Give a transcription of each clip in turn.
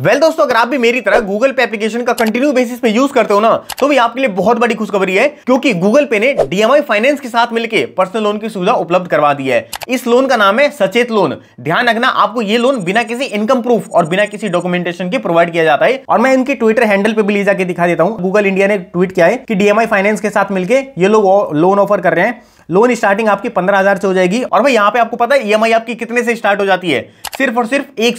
well well, दोस्तों अगर आप भी मेरी तरह गूगल पे एप्लीकेशन का कंटिन्यू बेसिस पे यूज करते हो ना तो भी आपके लिए बहुत बड़ी खुशखबरी है क्योंकि गूगल पे ने डीएमआई फाइनेंस के साथ मिलकर पर्सनल लोन की सुविधा उपलब्ध करवा दी है इस लोन का नाम है सचेत लोन ध्यान रखना आपको ये लोन बिना किसी इनकम प्रूफ और बिना किसी डॉक्यूमेंटेशन के प्रोवाइड किया जाता है और मैं इनके ट्विटर हैंडल पे भी ले जाकर दिखा देता हूँ गूगल इंडिया ने ट्वीट किया है कि डीएमआई फाइनेंस के साथ मिलकर ये लोग लोन ऑफर कर रहे हैं लोन स्टार्टिंग आपकी पंद्रह हजार से हो जाएगी और भाई यहाँ पे आपको पता है ई e आपकी कितने से स्टार्ट हो जाती है सिर्फ और सिर्फ एक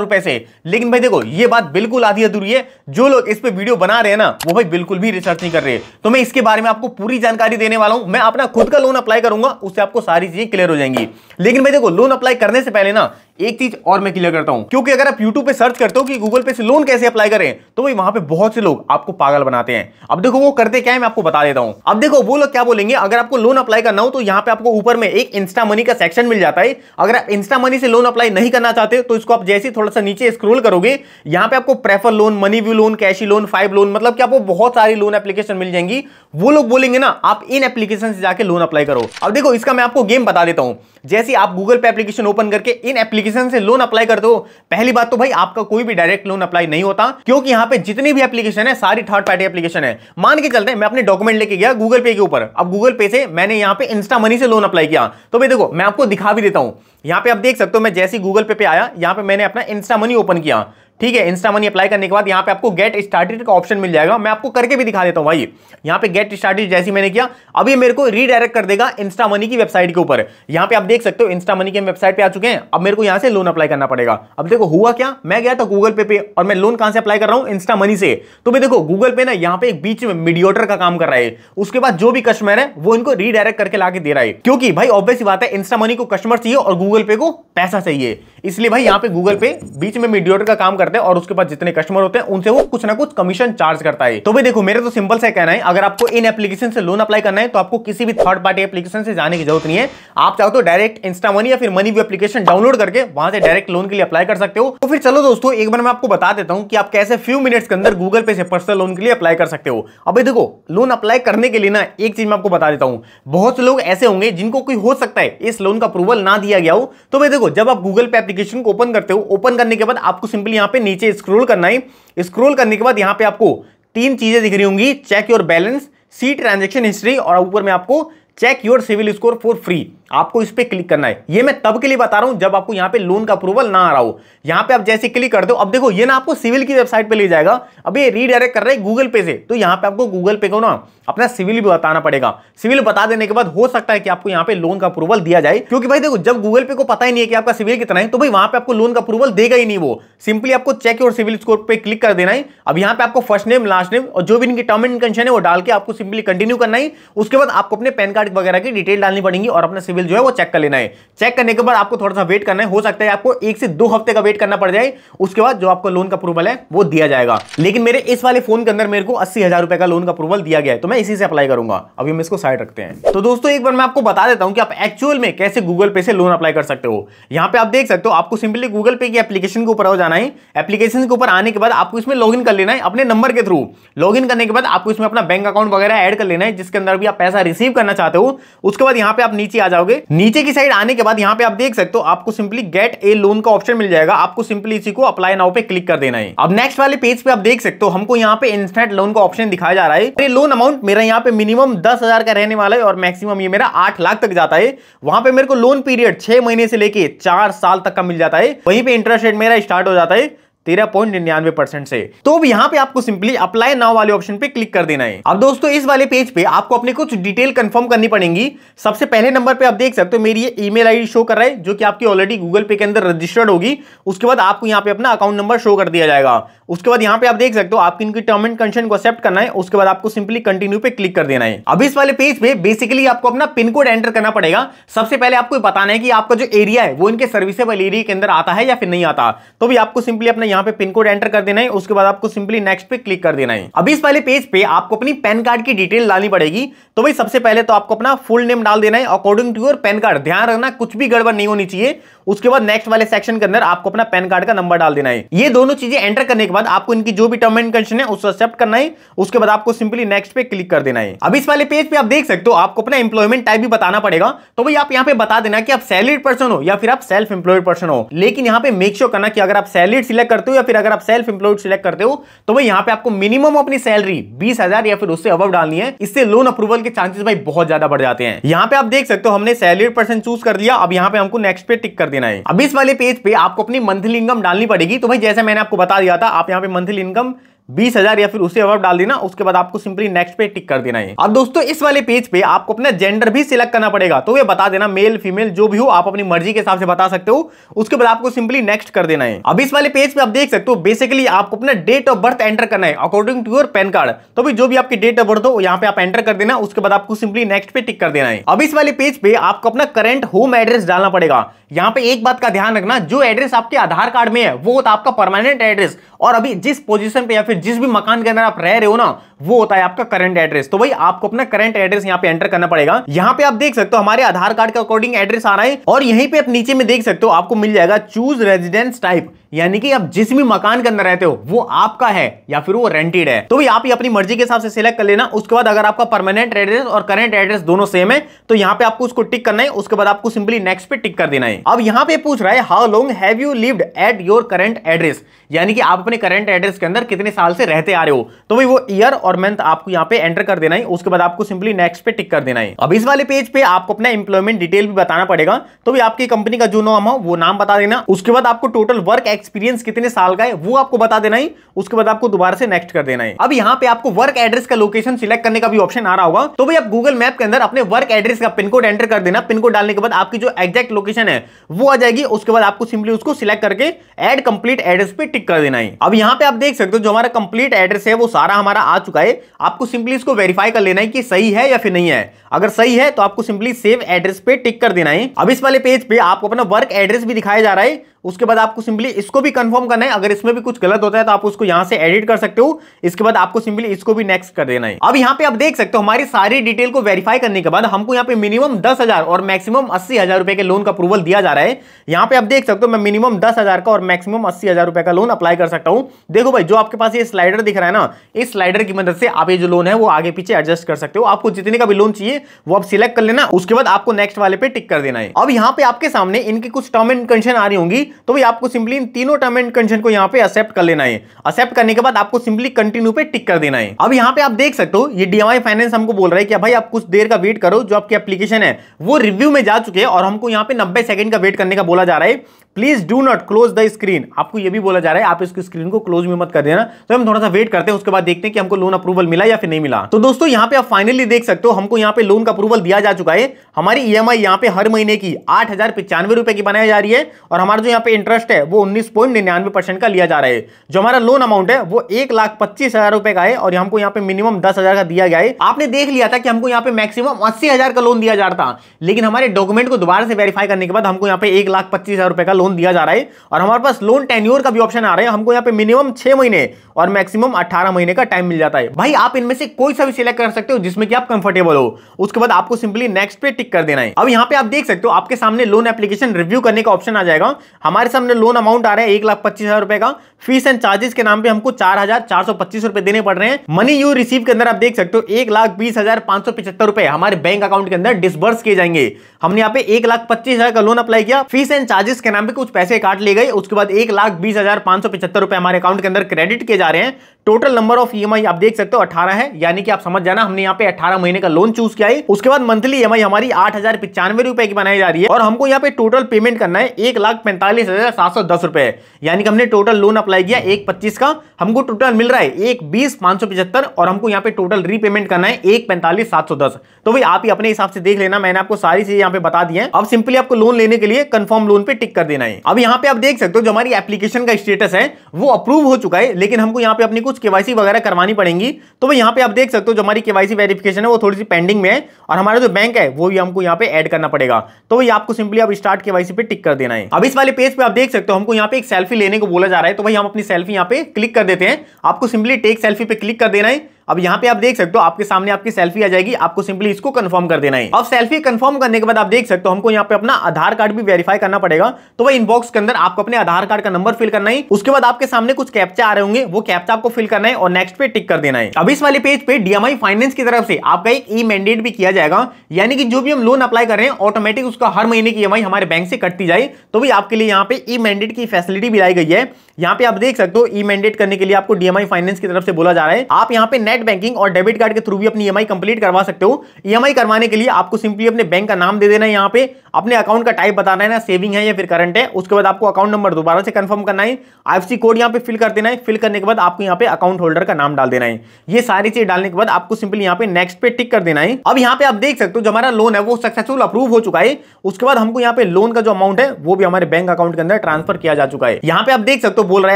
रुपए से लेकिन भाई देखो ये बात बिल्कुल आधी अधूरी है जो लोग इस पर वीडियो बना रहे हैं ना वो भाई बिल्कुल भी रिसर्च नहीं कर रहे तो मैं इसके बारे में आपको पूरी जानकारी देने वाला हूं मैं अपना खुद का लोन अप्लाई करूंगा उससे आपको सारी चीजें क्लियर हो जाएंगी लेकिन भाई देखो लोन अप्लाई करने से पहले ना एक चीज और मैं क्लियर करता हूं क्योंकि अगर आप यूट्यूब पे सर्च करते हो कि गूगल पे से लोन कैसे अप्लाई करें तो भाई वहां पे बहुत से लोग आपको पागल बनाते हैं अब देखो वो करते क्या है मैं आपको बता देता हूं अब देखो वो लोग क्या बोलेंगे अगर आपको लोन अप्लाई करना हो तो यहाँ पे आपको ऊपर में एक इंस्टा मनी का सेक्शन मिल जाता है अगर आप इंस्टा मनी से लोन अप्लाई नहीं करना चाहते तो इसको आप जैसे थोड़ा सा नीचे स्क्रोल करोगे यहाँ पे आपको prefer loan money view loan CASHe loan Fibe loan मतलब कि आपको बहुत सारी लोन एप्लीकेशन मिल जाएंगी वो लोग बोलेंगे ना आप इन एप्लीकेशन से जाकर लोन अप्लाई करो अब देखो इसका मैं आपको गेम बता देता हूँ जैसे आप गूगल पे एप्लीकेशन ओपन करके इन एप्लीकेशन एप्लीकेशन से लोन अप्लाई करते हो पहली बात तो भाई आपका कोई भी डायरेक्ट लोन अप्लाई नहीं होता क्योंकि यहां पे जितनी भी एप्लीकेशन है सारी थर्ड पार्टी एप्लीकेशन है मान के चलते मैं अपने डॉक्यूमेंट लेके गया गूगल पे के ऊपर अब गूगल पे से मैंने यहां पे इंस्टा मनी से लोन अप्लाई किया तो भाई देखो मैं आपको दिखा भी देता हूं यहां पे आप देख सकते हो मैं जैसे गूगल पे पे आया यहां पे मैंने अपना इंस्टा मनी ओपन किया ठीक है इंस्टा मनी अप्लाई करने के बाद यहाँ पे आपको गेट स्टार्टेड का ऑप्शन मिल जाएगा मैं आपको करके भी दिखा देता हूँ भाई यहाँ पे गेट स्टार्टेड जैसी मैंने किया अब ये मेरे को रीडायरेक्ट कर देगा इंस्टा मनी की वेबसाइट के ऊपर यहाँ पे आप देख सकते हो इंस्टा मनी के वेबसाइट पे आ चुके हैं अब मेरे को यहाँ से लोन अप्लाई करना पड़ेगा अब देखो हुआ क्या मैं गया था गूगल पे पे और मैं लोन कहाँ से अप्लाई कर रहा हूँ इंस्टा मनी से तो भाई देखो गूगल पे ना यहाँ पे एक बीच में मीडियोटर का काम कर रहा है उसके बाद जो भी कस्टमर है वो इनको रीडायरेक्ट करके ला दे रहा है क्योंकि भाई ऑब्वियस बात है इंस्टा मनी को कस्टमर चाहिए और गूगल पे को पैसा चाहिए इसलिए भाई यहाँ पे गूगल पे बीच में मीडियोटर का काम कर करते हैं और उसके पास जितने कस्टमर होते हैं उनसे वो कुछ ना कुछ कमीशन चार्ज करता है तो भी देखो मेरे तो सिंपल से कहना है अगर आपको इन एप्लीकेशन से लोन अप्लाई करना है तो आपको किसी भी थर्ड पार्टी एप्लीकेशन से जाने की जरूरत नहीं है आप चाहो तो डायरेक्ट इंस्टा मनी या फिर मनी व्यू एप्लीकेशन डाउनलोड करके वहां से डायरेक्ट लोन के लिए अप्लाई कर सकते हो तो फिर चलो दोस्तों एक बार मैं आपको बता देता हूँ कि आप कैसे फ्यू मिनट्स के अंदर गूगल पे से पर्सनल लोन के लिए अप्लाई कर सकते हो अभी देखो लोन अप्लाई करने के लिए ना एक चीज मैं आपको बता देता हूँ बहुत से लोग ऐसे होंगे जिनको कोई हो सकता है इस लोन का अप्रूवल ना दिया गया हो तो भाई देखो जब आप गूगल पे एप्लीकेशन को ओपन करते हो ओपन करने के बाद आपको सिंपली यहाँ पे पे नीचे स्क्रोल करना है स्क्रोल करने के बाद यहाँ पे आपको तीन चीजें दिख रही होंगी check your balance see transaction history और ऊपर में आपको check your CIBIL score for free आपको इस पर क्लिक करना है ये मैं तब के लिए बता रहा हूं जब आपको यहां पे लोन का अप्रूवल ना आ रहा हो यहां पे आप जैसे क्लिक करते हो अब देखो ये ना आपको सिविल की वेबसाइट पे ले जाएगा अब ये रीडायरेक्ट कर रहे हैं गूगल पे से तो यहां पे आपको गूगल पे को ना अपना सिविल भी बताना पड़ेगा सिविल बता देने के बाद हो सकता है कि आपको यहाँ पे लोन का अप्रूवल दिया जाए क्योंकि भाई देखो जब गूगल पे को पता ही नहीं है कि आपका सिविल कितना है तो भाई वहां पर आपको लोन का अप्रूवल देगा ही नहीं वो सिंपली आपको चेक और सिविल स्कोर पर क्लिक कर देना है अब यहाँ पे आपको फर्स्ट नेम लास्ट नेम और जो भी इनकी टर्म एंड कंडीशन है वो डाल के आपको सिंपली कंटिन्यू करना है उसके बाद आपको अपने पैन कार्ड वगैरह की डिटेल डालनी पड़ेगी और अपना सिविल जो है वो चेक कर लेना है चेक करने के बाद आपको थोड़ा सा वेट करना है हो सकता है आपको एक से दो हफ्ते का वेट करना पड़ जाए उसके बाद जो आपको लोन का अप्रूवल है वो दिया जाएगा लेकिन मेरे इस वाले फोन के अंदर मेरे को अस्सी हजार रुपए का लोन का अप्रूवल दिया गया है तो मैं इसी से अप्लाई करूंगा अभी हम इसको साइड रखते हैं तो दोस्तों एक बार मैं आपको बता देता हूँ कि आप एक्चुअल में कैसे गूगल पे से लोन अप्लाई कर सकते हो यहाँ पे आप देख सकते हो आपको सिंपली गूगल पे की एप्लीकेशन के ऊपर हो जाना है एप्लीकेशन के ऊपर आने के बाद आपको इसमें लॉग कर लेना है अपने नंबर के थ्रू लॉग करने के बाद आपको इसमें अपना बैंक अकाउंट वगैरह एड कर लेना है जिसके अंदर भी आप पैसा रिसीव करना चाहते चाहते हो उसके बाद यहाँ पे आप नीचे आ जाओगे नीचे की साइड आने के बाद यहाँ पे आप देख सकते हो आपको सिंपली गेट ए लोन का ऑप्शन मिल जाएगा आपको सिंपली इसी को अप्लाई नाउ पे क्लिक कर देना है अब नेक्स्ट वाले पेज पे आप देख सकते हो हमको यहाँ पे इंस्टेंट लोन का ऑप्शन दिखाया जा रहा है लोन अमाउंट मेरा यहाँ पे मिनिमम दस का रहने वाला है और मैक्सिमम ये मेरा आठ लाख तक जाता है वहां पे मेरे को लोन पीरियड छह महीने से लेके चार साल तक का मिल जाता है वहीं पे इंटरेस्ट रेट मेरा स्टार्ट हो जाता है तेरह से तो अब यहाँ पे आपको सिंपली अप्लाई नाउ वाले ऑप्शन पे क्लिक कर देना है अब दोस्तों इस वाले पेज पे आपको अपनी कुछ डिटेल कंफर्म करनी पड़ेगी सबसे पहले नंबर पे आप देख सकते हो मेरी ये ईमेल आईडी शो कर रहा है जो कि आपकी ऑलरेडी गूगल पे के अंदर रजिस्टर्ड होगी उसके बाद आपको यहाँ पे अपना अकाउंट नंबर शो कर दिया जाएगा उसके बाद यहाँ पे आप देख सकते हो आपकी इनकी टर्म एंड कंडीशन को एक्सेप्ट करना है उसके बाद आपको सिंपली कंटिन्यू पे क्लिक कर देना है अब इस वाले पेज पे बेसिकली आपको अपना पिन कोड एंटर करना पड़ेगा सबसे पहले आपको बताना है कि आपका जो एरिया है वो इनके सर्विसेबल एरिया के अंदर आता है या फिर नहीं आता तो भी आपको सिंपली अपना यहाँ पे पिन कोड एंटर कर देना है उसके बाद आपको सिंपली नेक्स्ट पे क्लिक कर देना है अभी इस पहले पेज पे आपको अपनी पैन कार्ड की डिटेल डालनी पड़ेगी तो भाई सबसे पहले तो आपको अपना फुल नेम डाल देना है according to your PAN card ध्यान रखना कुछ भी गड़बड़ नहीं होनी चाहिए उसके बाद नेक्स्ट वाले सेक्शन के अंदर आपको अपना पैन कार्ड का नंबर डाल देना है ये दोनों चीजें एंटर करने के बाद आपको इनकी जो भी टर्म एंड कंडीशन है उसको एक्सेप्ट करना है उसके बाद आपको सिंपली नेक्स्ट पे क्लिक कर देना है अब इस वाले पेज पे आप देख सकते हो आपको अपना एम्प्लॉयमेंट टाइप भी बताना पड़ेगा तो भाई आप यहाँ पे बता देना कि आप सैलरीड पर्सन हो या फिर आप सेल्फ एम्प्लॉयड पर्सन हो लेकिन यहाँ पे मेक श्योर करना कि अगर आप सैलरीड सिलेक्ट कर करते हो या फिर अगर आप सेल्फ इंप्लॉयड सिलेक्ट करते हो तो भाई यहाँ पे आपको मिनिमम अपनी सैलरी बीस हजार या फिर उससे अब डालनी है इससे लोन अप्रूवल के चांसेस भाई बहुत ज्यादा बढ़ जाते हैं यहाँ पे आप देख सकते हो हमने सैलरी परसेंट चूज कर दिया अब यहाँ पे हमको नेक्स्ट पे टिक कर देना है अब इस वाले पेज पे आपको अपनी मंथली इनकम डालनी पड़ेगी तो भाई जैसे मैंने आपको बता दिया था आप यहाँ पे मंथली इनकम बीस हजार या फिर उसे अबाउट डाल देना उसके बाद आपको सिंपली नेक्स्ट पे टिक कर देना है अब दोस्तों इस वाले पेज पे आपको अपना जेंडर भी सिलेक्ट करना पड़ेगा तो ये बता देना मेल फीमेल जो भी हो आप अपनी मर्जी के हिसाब से बता सकते हो उसके बाद आपको सिंपली नेक्स्ट कर देना है अब इस वाले पेज पे आप देख सकते हो बेसिकली आपको अपना डेट ऑफ बर्थ एंटर करना है according to your PAN card तो भी जो भी आपकी डेट ऑफ बर्थ हो यहाँ पे आप एंटर कर देना उसके बाद आपको सिंपली नेक्स्ट पे टिक कर देना है अब इस वाले पेज पे आपको अपना करेंट होम एड्रेस डालना पड़ेगा यहाँ पे एक बात का ध्यान रखना जो एड्रेस आपके आधार कार्ड में है वो होता तो आपका परमानेंट एड्रेस और अभी जिस पोजिशन पे या फिर जिस भी मकान के अंदर आप रह रहे हो ना वो होता है आपका करंट एड्रेस तो भाई आपको अपना करंट एड्रेस यहाँ पे एंटर करना पड़ेगा यहाँ पे आप देख सकते हो हमारे आधार कार्ड के अकॉर्डिंग एड्रेस आ रहा है और यहीं पे आप नीचे में देख सकते हो आपको मिल जाएगा चूज रेजिडेंस टाइप यानी कि आप जिस भी मकान के अंदर रहते हो वो आपका है या फिर वो रेंटेड है तो भाई आप ही अपनी मर्जी के हिसाब से सिलेक्ट कर लेना उसके बाद अगर आपका परमानेंट एड्रेस और करंट एड्रेस दोनों सेम है तो यहाँ पे आपको उसको टिक करना है उसके बाद आपको सिंपली नेक्स्ट पे टिक कर देना है अब यहाँ पे पूछ रहा है how long have you lived at your current address यानी कि आप अपने करंट एड्रेस के अंदर कितने साल साल से रहते आ रहे हो तो भाई वो ईयर और मंथ आपको यहाँ पे एंटर कर देना है उसके बाद आपको सिंपली नेक्स्ट पे टिक कर देना है अब इस वाले पेज पे आपको अपना इंप्लॉयमेंट डिटेल भी बताना पड़ेगा तो भी आपकी कंपनी का जो नाम हो वो नाम बता देना उसके बाद आपको टोटल वर्क एक्सपीरियंस कितने साल का है वो आपको बता देना है उसके बाद आपको दोबारा से नेक्स्ट कर देना है अब यहाँ पे आपको वर्क एड्रेस का लोकेशन सिलेक्ट करने का भी ऑप्शन आ रहा होगा तो भाई आप गूगल मैप के अंदर अपने वर्क एड्रेस का पिनकोड एंटर कर देना पिनकोड डालने के बाद आपकी जो एक्जैक्ट लोकेशन है वो आ जाएगी उसके बाद आपको सिंपली उसको सिलेक्ट करके एड कंप्लीट एड्रेस पे टिक कर देना है अब यहाँ पे आप देख सकते हो जो हमारा कंप्लीट एड्रेस है वो सारा हमारा आ चुका है आपको सिंपली इसको वेरीफाई कर लेना है कि सही है या फिर नहीं है अगर सही है तो आपको सिंपली सेव एड्रेस पे टिक कर देना है अब इस वाले पेज पे आपको अपना वर्क एड्रेस भी दिखाया जा रहा है उसके बाद आपको सिंपली इसको भी कंफर्म करना है अगर इसमें भी कुछ गलत होता है तो आप उसको यहां से एडिट कर सकते हो इसके बाद आपको सिंपली इसको भी नेक्स्ट कर देना है अब यहाँ पे आप देख सकते हो हमारी सारी डिटेल को वेरीफाई करने के बाद हमको यहाँ पे मिनिमम दस हजार और मैक्सिमम अस्सी हजार रुपए के लोन का अप्रूवल दिया जा रहा है यहाँ पे आप देख सकते हो मैं मिनिमम दस हजार का और मैक्सिमम अस्सी हजार रुपए का लोन अप्लाई कर सकता हूँ देखो भाई जो आपके पास ये स्लाइडर दिख रहा है ना इस स्लाइडर की मदद से आप ये जो लोन है वो आगे पीछे एडजस्ट कर सकते हो आपको जितने का भी लोन चाहिए वो आप सिलेक्ट कर लेना उसके बाद आपको नेक्स्ट वाले पे टिक कर देना है अब यहाँ पे आपके सामने इनकी कुछ टर्म एंड कंडीशन आ रही होंगी तो भाई आपको सिंपली इन तीनों टर्म एंड कंडीशन को यहाँ पे एक्सेप्ट कर लेना है एक्सेप्ट करने के बाद आपको सिंपली कंटिन्यू पे टिक कर देना है अब यहाँ पे आप देख सकते हो ये डीएमआई फाइनेंस हमको बोल रहा है कि भाई आप कुछ देर का वेट करो जो आपकी एप्लीकेशन है वो रिव्यू में जा चुके हैं और हमको यहाँ पे नब्बे सेकंड का वेट करने का बोला जा रहा है please do not close the screen आपको ये भी बोला जा रहा है आप इसकी स्क्रीन को क्लोज में मत कर देना तो हम थोड़ा सा वेट करते हैं उसके बाद देखते हैं कि हमको लोन अप्रूवल मिला या फिर नहीं मिला तो दोस्तों यहाँ पे आप फाइनली देख सकते हो हमको यहाँ पे लोन का अप्रूवल दिया जा चुका है हमारी ई e एम यहाँ पे हर महीने की आठ हजार पिचानवे रुपए की बनाई जा रही है और हमारा जो यहाँ पे इंटरेस्ट है वो उन्नीस पॉइंट निन्यानवे परसेंट का लिया जा रहा है जो हमारा लोन अमाउंट है वो एक लाख पच्चीस हजार रुपए का है और हमको यहाँ पे मिनिमम दस हजार का दिया गया है आपने देख लिया था कि हमको यहाँ पे मैक्सिमम अस्सी हजार का लोन दिया जा रहा था लेकिन हमारे डॉक्यूमेंट को दोबारा से वेरीफाई करने के बाद हमको यहाँ पे एक लाख पच्चीस हजार रुपए का लोन दिया जा रहा है और हमारे पास लोन टेन्योर का भी ऑप्शन आ रहा है हमको यहाँ पे मिनिमम छह महीने और मैक्सिमम अठारह महीने का टाइम मिल जाता है भाई आप इनमें से कोई सा भी सिलेक्ट कर सकते हो जिसमें कि आप कंफर्टेबल हो उसके बाद आपको सिंपली नेक्स्ट पे टिक कर देना है अब यहाँ पे आप देख सकते हो आपके सामने लोन एप्लीकेशन रिव्यू करने का ऑप्शन आ जाएगा हमारे सामने लोन अमाउंट आ रहा है एक लाख पच्चीस हजार रुपए का फीस एंड चार्जेस के नाम पे हमको चार हजार चार सौ पच्चीस रुपए देने पड़ रहे हैं मनी यू रिसीव के अंदर आप देख सकते हो एक लाख बीस हजार पांच सौ पिछहत्तर रुपए हमारे बैंक अकाउंट के अंदर डिसबर्स किए जाएंगे हमने यहाँ पे एक लाख पच्चीस हजार का लोन अप्लाई किया फीस एंड चार्जेस के नाम पे कुछ पैसे काट ले गए उसके बाद एक लाख बीस हजार पांच सौ पिछहत्तर रुपए हमारे अकाउंट के अंदर क्रेडिट किए जा रहे हैं टोटल नंबर ऑफ ईएमआई आप देख सकते हो अठारह है यानी कि आप समझ जाना हमने यहाँ पे अठारह महीने का लोन चूज किया है उसके बाद मंथली ईएमआई e हमारी आठ हजार पिचानवे रुपए की बनाई जा रही है और हमको यहाँ पे टोटल पेमेंट करना है एक लाख पैंतालीस चालीस हज़ार सात सौ दस रुपए यानी कि हमने टोटल लोन अप्लाई किया एक पच्चीस का हमको टोटल मिल रहा है एक बीस पांच सौ पचहत्तर और हमको यहाँ पे टोटल रीपेमेंट करना है एक पैंतालीस सात सौ दस तो भाई आप ही अपने हिसाब से देख लेना मैंने आपको सारी चीज़ें यहाँ पे बता दी है अब सिंपली आपको लोन लेने के लिए कन्फर्म लोन पे टिक कर देना है अब यहाँ पे आप देख सकते हो जो हमारी एप्लीकेशन का स्टेटस है वो अप्रूव हो चुका है लेकिन हमको यहाँ पे अपनी कुछ केवासी वगैरह करवानी पड़ेगी तो भाई यहाँ पे आप देख सकते हो जो हमारी केवासी वेरिफिकेशन है वो थोड़ी सी पेंडिंग में है और हमारा जो बैंक है वो भी हमको यहाँ पे एड करना पड़ेगा तो भाई आपको सिंपली आप स्टार्ट केवाईसी पे टिक कर देना है अब इस वाले पेज पेज पे आप देख सकते हो हमको यहाँ पे एक सेल्फी लेने को बोला जा रहा है तो भाई हम अपनी सेल्फी यहाँ पे क्लिक कर देते हैं आपको सिंपली टेक सेल्फी पे क्लिक कर देना है अब यहाँ पे आप देख सकते हो आपके सामने आपकी सेल्फी आ जाएगी आपको सिंपली इसको कंफर्म कर देना है अब सेल्फी कंफर्म करने के बाद आप देख सकते हो हमको यहाँ पे अपना आधार कार्ड भी वेरीफाई करना पड़ेगा तो वह इनबॉक्स के अंदर आपको अपने आधार कार्ड का नंबर फिल करना है उसके बाद आपके सामने कुछ कैप्चा आ रहे होंगे वो कैप्चा आपको फिल करना है और नेक्स्ट पे टिक कर देना है अब इस वाले पेज पे डीएमआई फाइनेंस की तरफ से आपका एक ई मैंडेट भी किया जाएगा यानी कि जो भी हम लोन अप्लाई कर रहे हैं ऑटोमेटिक उसका हर महीने की ई e हमारे बैंक से कटती जाए तो भी आपके लिए यहाँ पे ई मैंडेट की फैसिलिटी भी लाई गई है यहाँ पे आप देख सकते हो ई मैंडेट करने के लिए आपको डीएमआई फाइनेंस की तरफ से बोला जा रहा है आप यहाँ पे नेट नेट बैंकिंग और डेबिट कार्ड के थ्रू भी अपनी ई e कंप्लीट करवा सकते हो ई e करवाने के लिए आपको सिंपली अपने बैंक का नाम दे देना है यहाँ पे अपने अकाउंट का टाइप बताना है ना सेविंग है या फिर करंट है उसके बाद आपको अकाउंट नंबर दोबारा से कंफर्म करना है आईएफसी कोड यहाँ पे फिल कर देना है फिल करने के बाद आपको यहाँ पे अकाउंट होल्डर का नाम डाल देना है ये सारी चीज डालने के बाद आपको सिंपली यहाँ पे नेक्स्ट पे टिक कर देना है अब यहाँ पे आप देख सकते हो जो हमारा लोन है वो सक्सेसफुल अप्रूव हो चुका है उसके बाद हमको यहाँ पे लोन का जो अमाउंट है वो भी हमारे बैंक अकाउंट के अंदर ट्रांसफर किया जा चुका है यहाँ पे आप देख सकते हो बोल रहे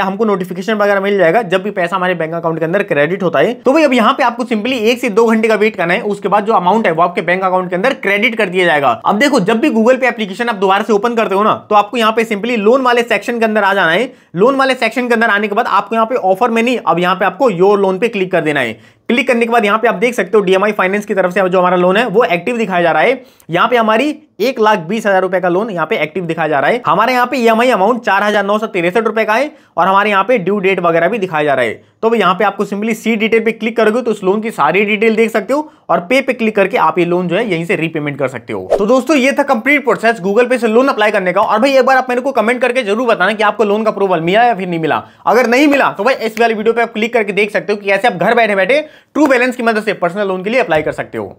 हैं हमको नोटिफिकेशन वगैरह मिल जाएगा जब भी पैसा हमारे बैंक अकाउंट के अंदर क्रेडिट होता है तो भाई अब यहाँ पे आपको सिंपली एक से दो घंटे का वेट करना है उसके बाद जो अमाउंट है वो आपके बैंक अकाउंट के अंदर क्रेडिट कर दिया जाएगा अब देखो जब भी गूगल पे एप्लीकेशन आप दोबारा से ओपन करते हो ना तो आपको यहाँ पे सिंपली लोन वाले सेक्शन के अंदर आ जाना है लोन वाले सेक्शन के अंदर आने के बाद आपको यहाँ पे ऑफर में नहीं अब यहाँ पे आपको योर लोन पे क्लिक कर देना है क्लिक करने के बाद यहाँ पे आप देख सकते हो डीएमआई फाइनेंस की तरफ से जो हमारा लोन है वो एक्टिव दिखाया जा रहा है यहाँ पे हमारी एक लाख बीस हजार रुपए का लोन यहाँ पे एक्टिव दिखाया जा रहा है हमारे यहाँ पे ईएमआई e अमाउंट चार हजार नौ सौ तिरसठ रुपए का है और हमारे यहाँ पे ड्यू डेट वगैरह भी दिखाया जा रहा है तो यहाँ पे आपको सिंपली सी डिटेल पे क्लिक करोगे तो उस लोन की सारी डिटेल देख सकते हो और पे पे क्लिक करके आप ये लोन जो है यहीं से रीपेमेंट कर सकते हो तो दोस्तों ये था कंप्लीट प्रोसेस गूगल पे से लोन अप्लाई करने का और भाई एक बार आप मेरे को कमेंट करके जरूर बताना कि आपको लोन का अप्रूवल मिला या फिर नहीं मिला अगर नहीं मिला तो भाई इस वाली वीडियो पे आप क्लिक करके देख सकते हो कि कैसे आप घर बैठे बैठे ट्रू बैलेंस की मदद से पर्सनल लोन के लिए अप्लाई कर सकते हो